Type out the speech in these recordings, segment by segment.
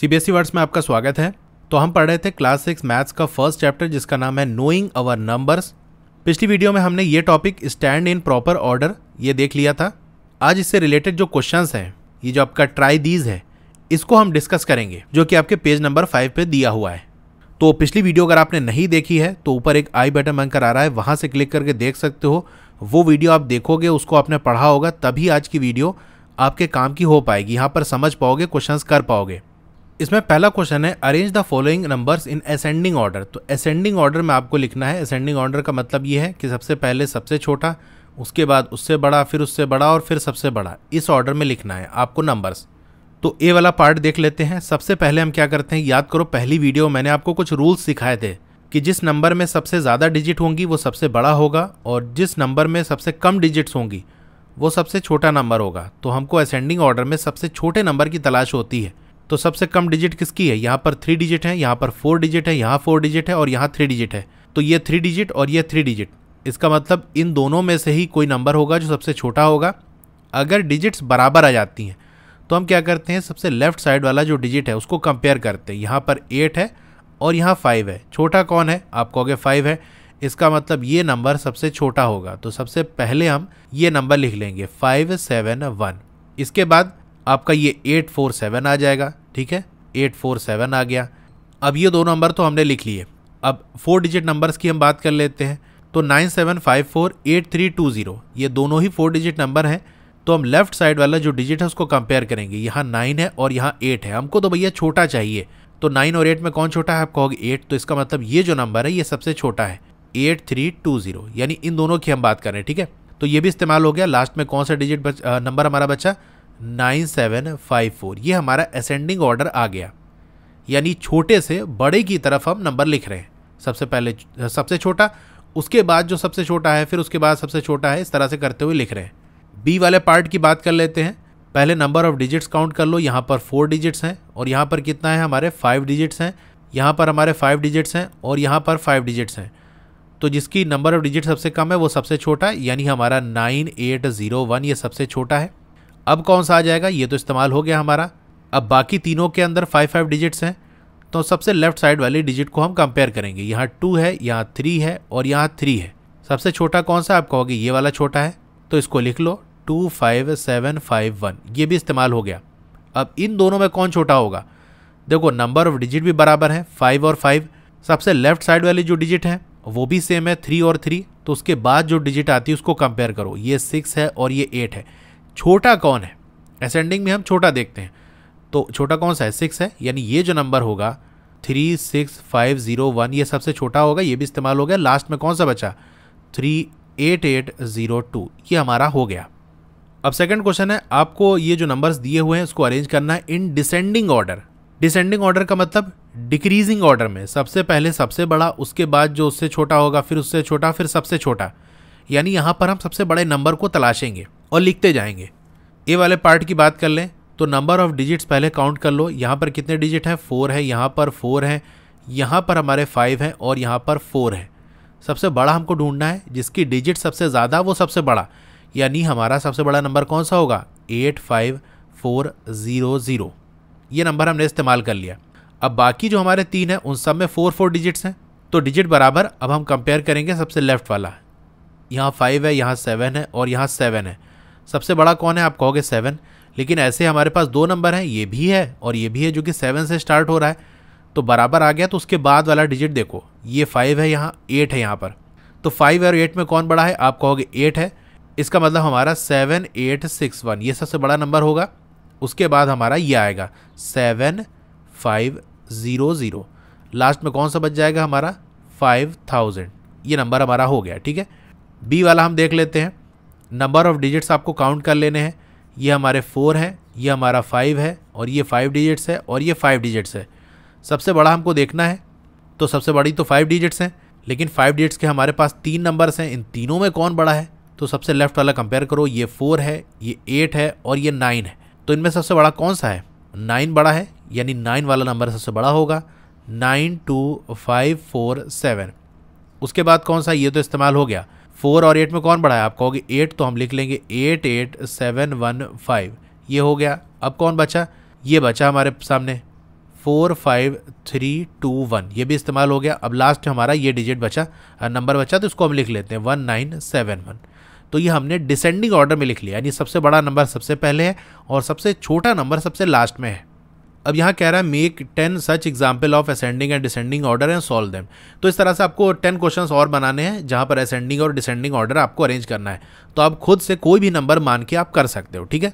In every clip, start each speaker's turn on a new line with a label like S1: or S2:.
S1: CBSE words e में आपका स्वागत है तो हम पढ़ रहे थे क्लास सिक्स मैथ्स का फर्स्ट चैप्टर जिसका नाम है नोइंग अवर नंबर्स पिछली वीडियो में हमने ये topic stand in proper order ये देख लिया था आज इससे रिलेटेड जो क्वेश्चन हैं ये जो आपका ट्राई दीज है इसको हम डिस्कस करेंगे जो कि आपके पेज नंबर फाइव पर दिया हुआ है तो पिछली वीडियो अगर आपने नहीं देखी है तो ऊपर एक आई बटन बनकर आ रहा है वहाँ से क्लिक करके देख सकते हो वो वीडियो आप देखोगे उसको आपने पढ़ा होगा तभी आज की वीडियो आपके काम की हो पाएगी यहाँ पर समझ पाओगे क्वेश्चंस कर पाओगे इसमें पहला क्वेश्चन है arrange the following numbers in ascending order तो असेंडिंग ऑर्डर में आपको लिखना है असेंडिंग ऑर्डर का मतलब ये है कि सबसे पहले सबसे छोटा उसके बाद उससे बड़ा फिर उससे बड़ा और फिर सबसे बड़ा इस ऑर्डर में लिखना है आपको नंबर्स तो ए वाला पार्ट देख लेते हैं सबसे पहले हम क्या करते हैं याद करो पहली वीडियो मैंने आपको कुछ रूल्स सिखाए थे कि जिस नंबर में सबसे ज़्यादा डिजिट होंगी वो सबसे बड़ा होगा और जिस नंबर में सबसे कम डिजिट्स होंगी वो सबसे छोटा नंबर होगा तो हमको असेंडिंग ऑर्डर में सबसे छोटे नंबर की तलाश होती है तो सबसे कम डिजिट किसकी है यहाँ पर थ्री डिजिट है यहाँ पर फोर डिजिट है यहाँ फोर डिजिट है और यहाँ थ्री डिजिट है तो ये थ्री डिजिट और ये थ्री डिजिट इसका मतलब इन दोनों में से ही कोई नंबर होगा जो सबसे छोटा होगा अगर डिजिट्स बराबर आ जाती हैं तो हम क्या करते हैं सबसे लेफ्ट साइड वाला जो डिजिट है उसको कंपेयर करते हैं यहाँ पर एट है और यहाँ फाइव है छोटा कौन है आप कहोगे फाइव है इसका मतलब ये नंबर सबसे छोटा होगा तो सबसे पहले हम ये नंबर लिख लेंगे फाइव सेवन वन इसके बाद आपका ये एट फोर सेवन आ जाएगा ठीक है एट फोर सेवन आ गया अब ये दो नंबर तो हमने लिख लिए अब फोर डिजिट नंबर्स की हम बात कर लेते हैं तो nine seven five four eight three two zero ये दोनों ही फोर डिजिट नंबर हैं तो हम लेफ्ट साइड वाला जो डिजिट है उसको कंपेयर करेंगे यहाँ नाइन है और यहाँ एट है हमको तो भैया छोटा चाहिए तो नाइन और एट में कौन छोटा है आप कहोगे एट तो इसका मतलब ये जो नंबर है ये सबसे छोटा है एट थ्री टू ज़ीरो यानी इन दोनों की हम बात करें ठीक है तो ये भी इस्तेमाल हो गया लास्ट में कौन सा डिजिट बच, नंबर हमारा बच्चा नाइन सेवन फाइव फोर ये हमारा असेंडिंग ऑर्डर आ गया यानी छोटे से बड़े की तरफ हम नंबर लिख रहे हैं सबसे पहले सबसे छोटा उसके बाद जो सबसे छोटा है फिर उसके बाद सबसे छोटा है इस तरह से करते हुए लिख रहे हैं बी वाले पार्ट की बात कर लेते हैं पहले नंबर ऑफ डिजिट्स काउंट कर लो यहाँ पर फोर डिजिट्स हैं और यहाँ पर कितना है हमारे फाइव डिजिट्स हैं यहाँ पर हमारे फाइव डिजिट्स हैं और यहाँ पर फाइव डिजिट्स हैं तो जिसकी नंबर ऑफ डिजिट सबसे कम है वो सबसे छोटा है यानी हमारा नाइन एट ज़ीरो वन ये सबसे छोटा है अब कौन सा आ जाएगा ये तो इस्तेमाल हो गया हमारा अब बाकी तीनों के अंदर फाइव फाइव डिजिट्स हैं तो सबसे लेफ्ट साइड वाली डिजिट को हम कंपेयर करेंगे यहाँ टू है यहाँ थ्री है और यहाँ थ्री है सबसे छोटा कौन सा आप कहोगे ये वाला छोटा है तो इसको लिख लो two five seven five one ये भी इस्तेमाल हो गया अब इन दोनों में कौन छोटा होगा देखो नंबर ऑफ डिजिट भी बराबर है फाइव और फाइव सबसे लेफ्ट साइड वाली जो डिजिट है वो भी सेम है थ्री और थ्री तो उसके बाद जो डिजिट आती है उसको कंपेयर करो ये सिक्स है और ये एट है छोटा कौन है असेंडिंग में हम छोटा देखते हैं तो छोटा कौन सा है सिक्स है यानी ये जो नंबर होगा three six five zero one ये सबसे छोटा होगा ये भी इस्तेमाल हो गया लास्ट में कौन सा बचा three eight eight zero two ये हमारा हो गया अब सेकंड क्वेश्चन है आपको ये जो नंबर्स दिए हुए हैं उसको अरेंज करना है in descending order descending order का मतलब डिक्रीजिंग ऑर्डर में सबसे पहले सबसे बड़ा उसके बाद जो उससे छोटा होगा फिर उससे छोटा फिर सबसे छोटा यानी यहाँ पर हम सबसे बड़े नंबर को तलाशेंगे और लिखते जाएंगे ए वाले पार्ट की बात कर लें तो नंबर ऑफ डिजिट्स पहले काउंट कर लो यहाँ पर कितने डिजिट हैं फोर है यहाँ पर फोर है यहाँ पर हमारे फाइव हैं और यहाँ पर फोर है सबसे बड़ा हमको ढूंढना है जिसकी डिजिट सबसे ज़्यादा वो सबसे बड़ा यानी हमारा सबसे बड़ा नंबर कौन सा होगा eight five four zero zero ये नंबर हमने इस्तेमाल कर लिया अब बाकी जो हमारे तीन हैं उन सब में फोर फोर डिजिट्स हैं तो डिजिट बराबर अब हम कंपेयर करेंगे सबसे लेफ़्ट वाला यहाँ फाइव है यहाँ सेवन है और यहाँ सेवन है सबसे बड़ा कौन है आप कहोगे सेवन लेकिन ऐसे हमारे पास दो नंबर हैं ये भी है और ये भी है जो कि सेवन से स्टार्ट हो रहा है तो बराबर आ गया तो उसके बाद वाला डिजिट देखो ये फाइव है यहाँ एट है यहाँ पर तो फाइव और एट में कौन बड़ा है आप कहोगे एट है इसका मतलब हमारा सेवन एट सिक्स वन ये सबसे बड़ा नंबर होगा उसके बाद हमारा ये आएगा seven five zero zero last में कौन सा बच जाएगा हमारा फाइव थाउजेंड ये नंबर हमारा हो गया ठीक है बी वाला हम देख लेते हैं नंबर ऑफ़ डिजिट्स आपको काउंट कर लेने हैं ये हमारे फोर हैं ये हमारा फाइव है और ये फाइव डिजिट्स है और ये फाइव डिजिट्स है सबसे बड़ा हमको देखना है तो सबसे बड़ी तो फाइव डिजिट्स हैं लेकिन फाइव डिजिट्स के हमारे पास तीन नंबर्स हैं इन तीनों में कौन बड़ा है तो सबसे लेफ्ट वाला कंपेयर करो ये फोर है ये एट है और ये नाइन है तो इनमें सबसे बड़ा कौन सा है नाइन बड़ा है यानी नाइन वाला नंबर सबसे बड़ा होगा nine two five four seven उसके बाद कौन सा ये तो इस्तेमाल हो गया फोर और एट में कौन बड़ा है आप कहोगे एट तो हम लिख लेंगे eight eight seven one five ये हो गया अब कौन बचा ये बचा हमारे सामने four five three two one ये भी इस्तेमाल हो गया अब लास्ट हमारा ये डिजिट बचा नंबर बचा तो इसको हम लिख लेते हैं वन नाइन सेवन वन तो ये हमने डिसेंडिंग ऑर्डर में लिख लिया यानी सबसे बड़ा नंबर सबसे पहले है और सबसे छोटा नंबर सबसे लास्ट में है अब यहाँ कह रहा है make ten such example of ascending and descending order and solve them तो इस तरह से आपको टेन क्वेश्चन और बनाने हैं जहाँ पर असेंडिंग और डिसेंडिंग ऑर्डर आपको अरेंज करना है तो आप खुद से कोई भी नंबर मान के आप कर सकते हो ठीक है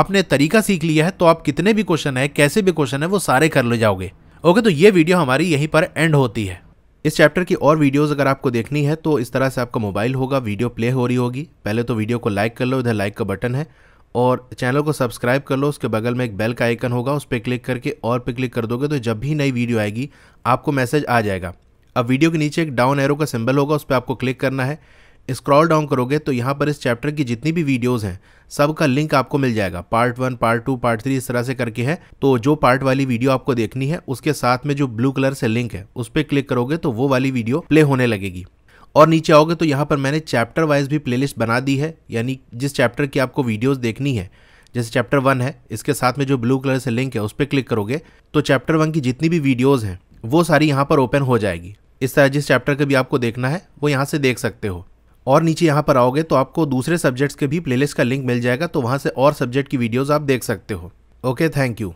S1: आपने तरीका सीख लिया है तो आप कितने भी क्वेश्चन है कैसे भी क्वेश्चन है वो सारे कर ले जाओगे ओके तो ये वीडियो हमारी यहीं पर एंड होती है इस चैप्टर की और वीडियोस अगर आपको देखनी है तो इस तरह से आपका मोबाइल होगा वीडियो प्ले हो रही होगी पहले तो वीडियो को लाइक कर लो इधर लाइक का बटन है और चैनल को सब्सक्राइब कर लो उसके बगल में एक बेल का आइकन होगा उस पर क्लिक करके और पे क्लिक कर दोगे तो जब भी नई वीडियो आएगी आपको मैसेज आ जाएगा अब वीडियो के नीचे एक डाउन एरो का सिंबल होगा उस पर आपको क्लिक करना है स्क्रॉल डाउन करोगे तो यहाँ पर इस चैप्टर की जितनी भी वीडियोज़ हैं सब लिंक आपको मिल जाएगा part one part two part three इस तरह से करके है तो जो पार्ट वाली वीडियो आपको देखनी है उसके साथ में जो ब्लू कलर से लिंक है उस पर क्लिक करोगे तो वो वाली वीडियो प्ले होने लगेगी और नीचे आओगे तो यहाँ पर मैंने चैप्टर वाइज भी प्लेलिस्ट बना दी है यानी जिस चैप्टर की आपको वीडियोस देखनी है जैसे चैप्टर वन है इसके साथ में जो ब्लू कलर से लिंक है उस पर क्लिक करोगे तो चैप्टर वन की जितनी भी वीडियोज़ हैं वो सारी यहाँ पर ओपन हो जाएगी इस तरह जिस चैप्टर का भी आपको देखना है वो यहाँ से देख सकते हो और नीचे यहाँ पर आओगे तो आपको दूसरे सब्जेक्ट्स के भी प्लेलिस्ट का लिंक मिल जाएगा तो वहाँ से और सब्जेक्ट की वीडियोज़ आप देख सकते हो ओके थैंक यू